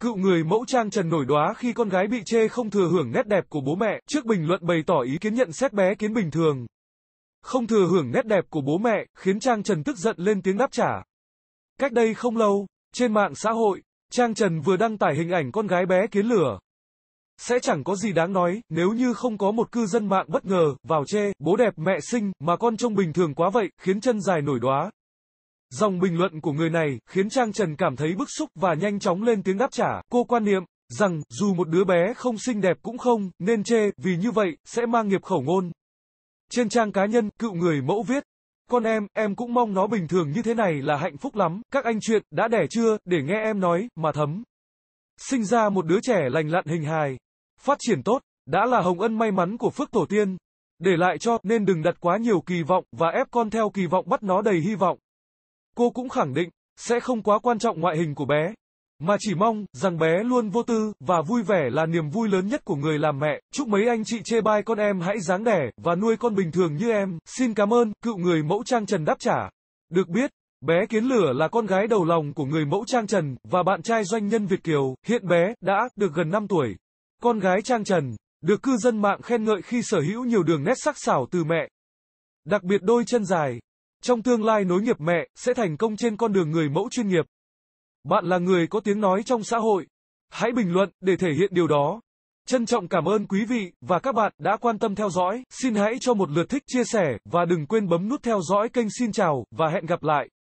Cựu người mẫu Trang Trần nổi đoá khi con gái bị chê không thừa hưởng nét đẹp của bố mẹ, trước bình luận bày tỏ ý kiến nhận xét bé kiến bình thường. Không thừa hưởng nét đẹp của bố mẹ, khiến Trang Trần tức giận lên tiếng đáp trả. Cách đây không lâu, trên mạng xã hội, Trang Trần vừa đăng tải hình ảnh con gái bé kiến lửa. Sẽ chẳng có gì đáng nói, nếu như không có một cư dân mạng bất ngờ, vào chê, bố đẹp mẹ sinh, mà con trông bình thường quá vậy, khiến chân dài nổi đoá. Dòng bình luận của người này khiến Trang Trần cảm thấy bức xúc và nhanh chóng lên tiếng đáp trả. Cô quan niệm rằng dù một đứa bé không xinh đẹp cũng không nên chê, vì như vậy sẽ mang nghiệp khẩu ngôn. Trên trang cá nhân, cựu người mẫu viết con em, em cũng mong nó bình thường như thế này là hạnh phúc lắm, các anh chuyện, đã đẻ chưa, để nghe em nói, mà thấm. Sinh ra một đứa trẻ lành lặn hình hài, phát triển tốt, đã là hồng ân may mắn của Phước Tổ tiên. Để lại cho, nên đừng đặt quá nhiều kỳ vọng, và ép con theo kỳ vọng bắt nó đầy hy vọng. Cô cũng khẳng định, sẽ không quá quan trọng ngoại hình của bé, mà chỉ mong rằng bé luôn vô tư và vui vẻ là niềm vui lớn nhất của người làm mẹ. Chúc mấy anh chị chê bai con em hãy dáng đẻ và nuôi con bình thường như em. Xin cảm ơn, cựu người mẫu Trang Trần đáp trả. Được biết, bé Kiến Lửa là con gái đầu lòng của người mẫu Trang Trần và bạn trai doanh nhân Việt Kiều, hiện bé đã được gần 5 tuổi. Con gái Trang Trần được cư dân mạng khen ngợi khi sở hữu nhiều đường nét sắc sảo từ mẹ. Đặc biệt đôi chân dài trong tương lai nối nghiệp mẹ sẽ thành công trên con đường người mẫu chuyên nghiệp. Bạn là người có tiếng nói trong xã hội. Hãy bình luận để thể hiện điều đó. Trân trọng cảm ơn quý vị và các bạn đã quan tâm theo dõi. Xin hãy cho một lượt thích, chia sẻ và đừng quên bấm nút theo dõi kênh Xin chào và hẹn gặp lại.